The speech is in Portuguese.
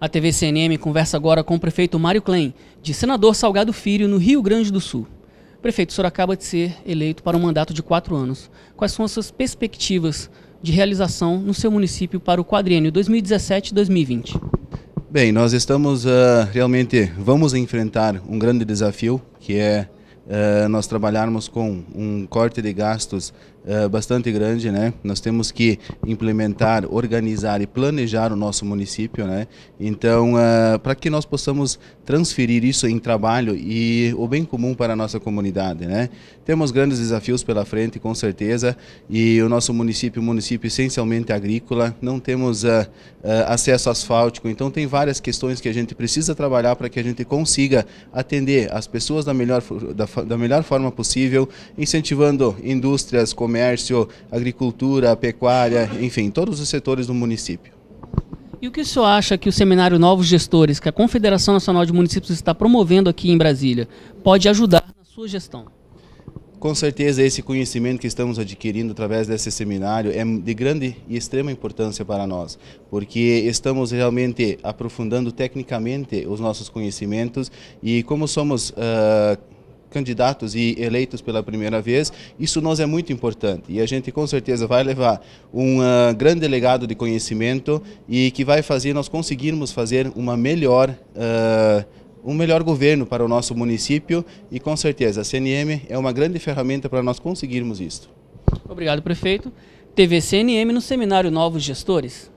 A TV CNM conversa agora com o prefeito Mário Klein, de senador Salgado Filho, no Rio Grande do Sul. prefeito, o senhor acaba de ser eleito para um mandato de quatro anos. Quais são as suas perspectivas de realização no seu município para o quadriênio 2017-2020? Bem, nós estamos uh, realmente, vamos enfrentar um grande desafio, que é uh, nós trabalharmos com um corte de gastos eh, bastante grande, né? Nós temos que implementar, organizar e planejar o nosso município, né? Então, uh, eh, para que nós possamos transferir isso em trabalho e o bem comum para a nossa comunidade, né? Temos grandes desafios pela frente, com certeza, e o nosso município, município essencialmente agrícola, não temos uh, acesso asfáltico, então tem várias questões que a gente precisa trabalhar para que a gente consiga atender as pessoas da melhor, da, da melhor forma possível, incentivando indústrias, comércio, comércio, agricultura, pecuária, enfim, todos os setores do município. E o que o senhor acha que o seminário Novos Gestores, que a Confederação Nacional de Municípios está promovendo aqui em Brasília, pode ajudar na sua gestão? Com certeza, esse conhecimento que estamos adquirindo através desse seminário é de grande e extrema importância para nós, porque estamos realmente aprofundando tecnicamente os nossos conhecimentos e como somos... Uh, candidatos e eleitos pela primeira vez, isso nós é muito importante e a gente com certeza vai levar um uh, grande legado de conhecimento e que vai fazer nós conseguirmos fazer uma melhor uh, um melhor governo para o nosso município e com certeza a CNM é uma grande ferramenta para nós conseguirmos isso. Obrigado, prefeito. TV CNM no Seminário Novos Gestores.